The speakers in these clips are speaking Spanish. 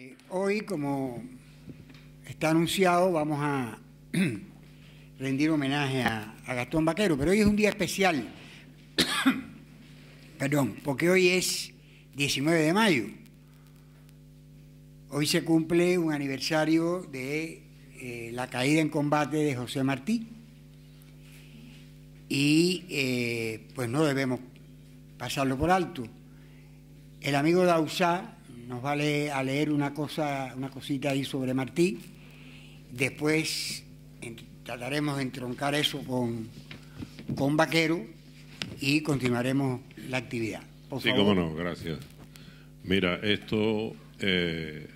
Eh, hoy, como está anunciado, vamos a rendir homenaje a, Gastón Vaquero, pero hoy es un día especial, perdón, porque hoy es 19 de mayo. Hoy se cumple un aniversario de eh, la caída en combate de José Martí y eh, pues no debemos pasarlo por alto. El amigo Dausá nos vale a leer, una, cosa, una cosita ahí sobre Martí. Después trataremos de entroncar eso con, con Vaquero y continuaremos la actividad. sí, cómo no, gracias. Mira, esto eh,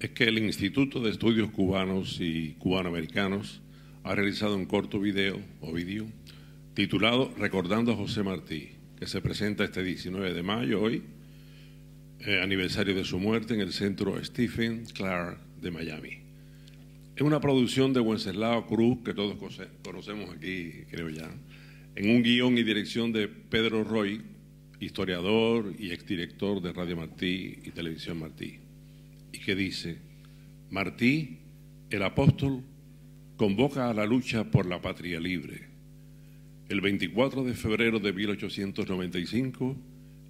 es que el Instituto de Estudios Cubanos y Cubanoamericanos ha realizado un corto video o vídeo titulado Recordando a José Martí, que se presenta este 19 de mayo hoy eh, aniversario de su muerte en el centro Stephen Clark de Miami. Es una producción de Wenceslao Cruz, que todos conocemos aquí, creo ya, en un guión y dirección de Pedro Roy, historiador y exdirector de Radio Martí y Televisión Martí, y que dice, Martí, el apóstol, convoca a la lucha por la patria libre. El 24 de febrero de 1895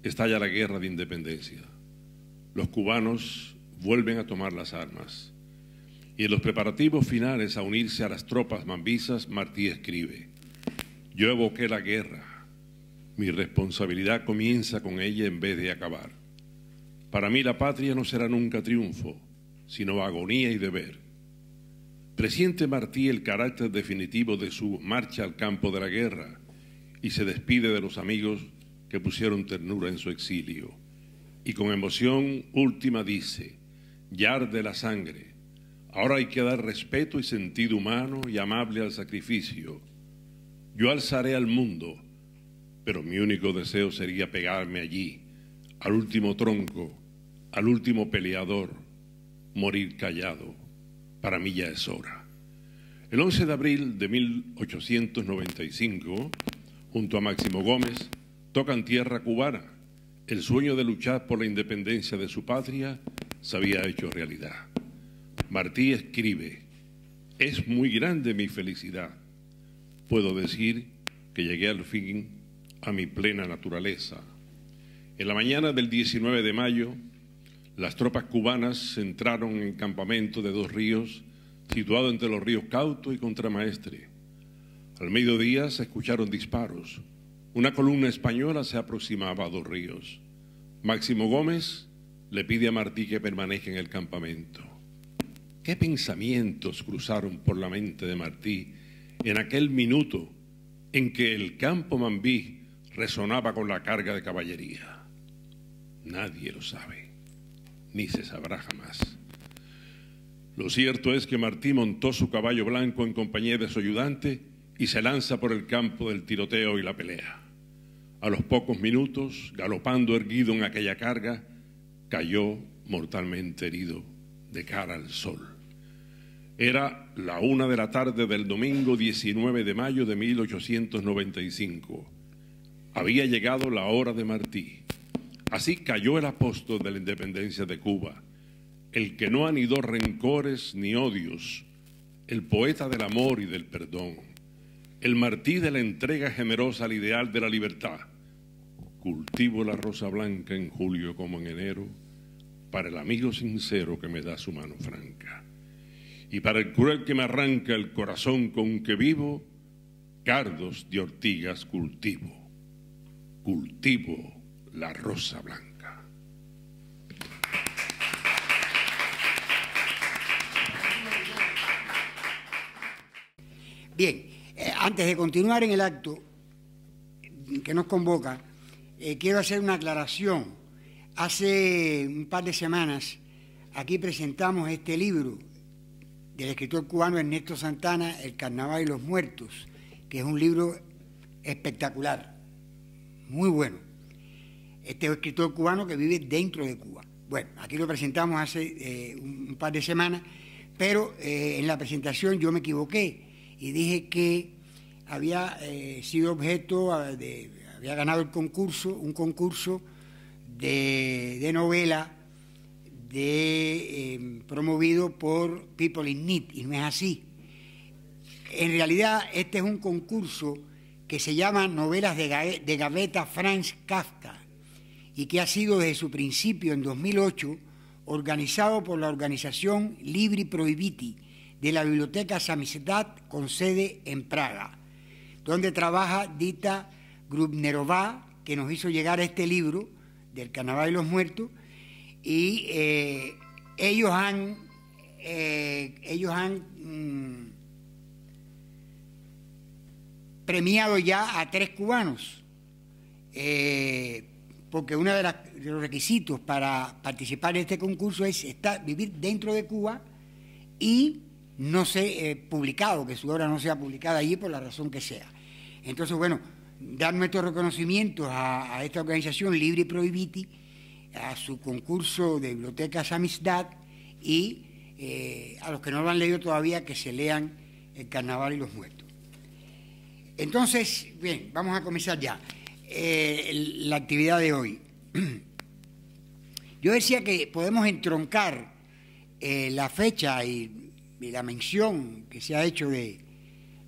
estalla la Guerra de Independencia los cubanos vuelven a tomar las armas. Y en los preparativos finales a unirse a las tropas mambisas, Martí escribe, yo evoqué la guerra, mi responsabilidad comienza con ella en vez de acabar. Para mí la patria no será nunca triunfo, sino agonía y deber. Presiente Martí el carácter definitivo de su marcha al campo de la guerra y se despide de los amigos que pusieron ternura en su exilio y con emoción última dice, arde la sangre, ahora hay que dar respeto y sentido humano y amable al sacrificio. Yo alzaré al mundo, pero mi único deseo sería pegarme allí, al último tronco, al último peleador, morir callado. Para mí ya es hora. El 11 de abril de 1895, junto a Máximo Gómez, tocan tierra cubana el sueño de luchar por la independencia de su patria se había hecho realidad. Martí escribe, es muy grande mi felicidad. Puedo decir que llegué al fin a mi plena naturaleza. En la mañana del 19 de mayo, las tropas cubanas entraron en campamento de Dos Ríos, situado entre los ríos Cauto y Contramaestre. Al mediodía se escucharon disparos. Una columna española se aproximaba a Dos Ríos. Máximo Gómez le pide a Martí que permanezca en el campamento. ¿Qué pensamientos cruzaron por la mente de Martí en aquel minuto en que el campo Mambí resonaba con la carga de caballería? Nadie lo sabe, ni se sabrá jamás. Lo cierto es que Martí montó su caballo blanco en compañía de su ayudante y se lanza por el campo del tiroteo y la pelea. A los pocos minutos, galopando erguido en aquella carga, cayó mortalmente herido de cara al sol. Era la una de la tarde del domingo 19 de mayo de 1895. Había llegado la hora de Martí. Así cayó el apóstol de la independencia de Cuba, el que no anidó rencores ni odios, el poeta del amor y del perdón, el Martí de la entrega generosa al ideal de la libertad Cultivo la rosa blanca en julio como en enero, para el amigo sincero que me da su mano franca. Y para el cruel que me arranca el corazón con que vivo, cardos de ortigas cultivo. Cultivo la rosa blanca. Bien, eh, antes de continuar en el acto que nos convoca, eh, quiero hacer una aclaración. Hace un par de semanas aquí presentamos este libro del escritor cubano Ernesto Santana, El Carnaval y los Muertos, que es un libro espectacular, muy bueno. Este es un escritor cubano que vive dentro de Cuba. Bueno, aquí lo presentamos hace eh, un par de semanas, pero eh, en la presentación yo me equivoqué y dije que había sido objeto de había ganado el concurso, un concurso de, novela de, em, promovido por People in Need, y no es así. En realidad, este es un concurso que se llama Novelas de, Gaveta Franz Kafka, y que ha sido desde su principio, en 2008, organizado por la organización Libri Prohibiti de la Biblioteca Samizdat, con sede en Praga, donde trabaja Dita Nerová... que nos hizo llegar este libro del Carnaval de los Muertos, y eh, ellos han, eh, ellos han mm, premiado ya a tres cubanos, eh, porque uno de, los requisitos para participar en este concurso es estar, vivir dentro de Cuba y no ser publicado, que su obra no sea publicada allí por la razón que sea. Entonces, bueno, dar nuestros reconocimientos a, esta organización Libre y Prohibiti, a su concurso de bibliotecas Amistad y eh, a los que no lo han leído todavía que se lean El Carnaval y los Muertos. Entonces, bien, vamos a comenzar ya eh, la actividad de hoy. Yo decía que podemos entroncar eh, la fecha y, la mención que se ha hecho de,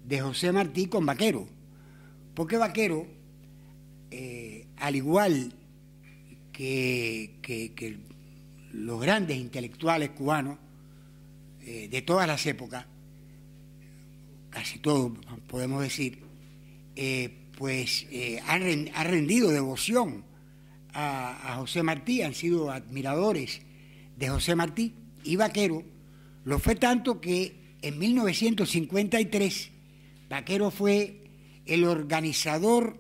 de José Martí con Vaquero porque Vaquero, eh, al igual que, los grandes intelectuales cubanos eh, de todas las épocas, casi todos podemos decir, eh, pues han rendido devoción a, a, José Martí, han sido admiradores de José Martí y Vaquero, lo fue tanto que en 1953 Vaquero fue el organizador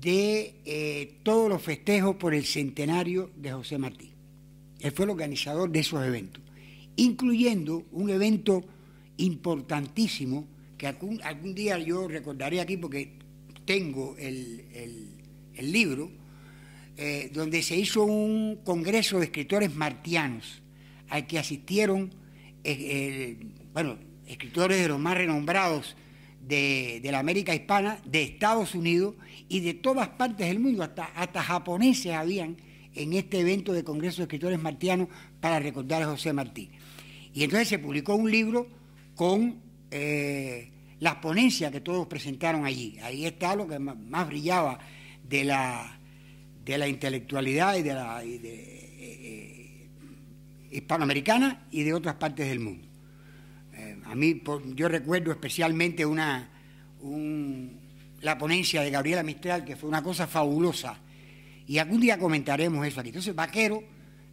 de eh, todos los festejos por el centenario de José Martí. Él fue el organizador de esos eventos, incluyendo un evento importantísimo que algún, día yo recordaré aquí porque tengo el, libro, eh, donde se hizo un congreso de escritores martianos al que asistieron, eh, bueno, escritores de los más renombrados de, la América hispana, de Estados Unidos y de todas partes del mundo, hasta, hasta japoneses habían en este evento de Congreso de Escritores Martianos para recordar a José Martí. Y entonces se publicó un libro con eh, las ponencias que todos presentaron allí. Ahí está lo que más brillaba de la, de la intelectualidad y de la eh, eh, hispanoamericana y de otras partes del mundo a mí yo recuerdo especialmente una, la ponencia de Gabriela Mistral, que fue una cosa fabulosa. Y algún día comentaremos eso aquí. Entonces, Vaquero,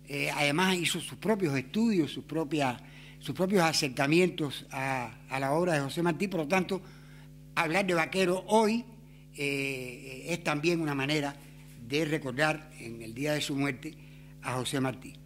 eh, además, hizo sus propios estudios, sus, propias, sus propios acercamientos a, la obra de José Martí. Por lo tanto, hablar de Vaquero hoy eh, es también una manera de recordar en el día de su muerte a José Martí.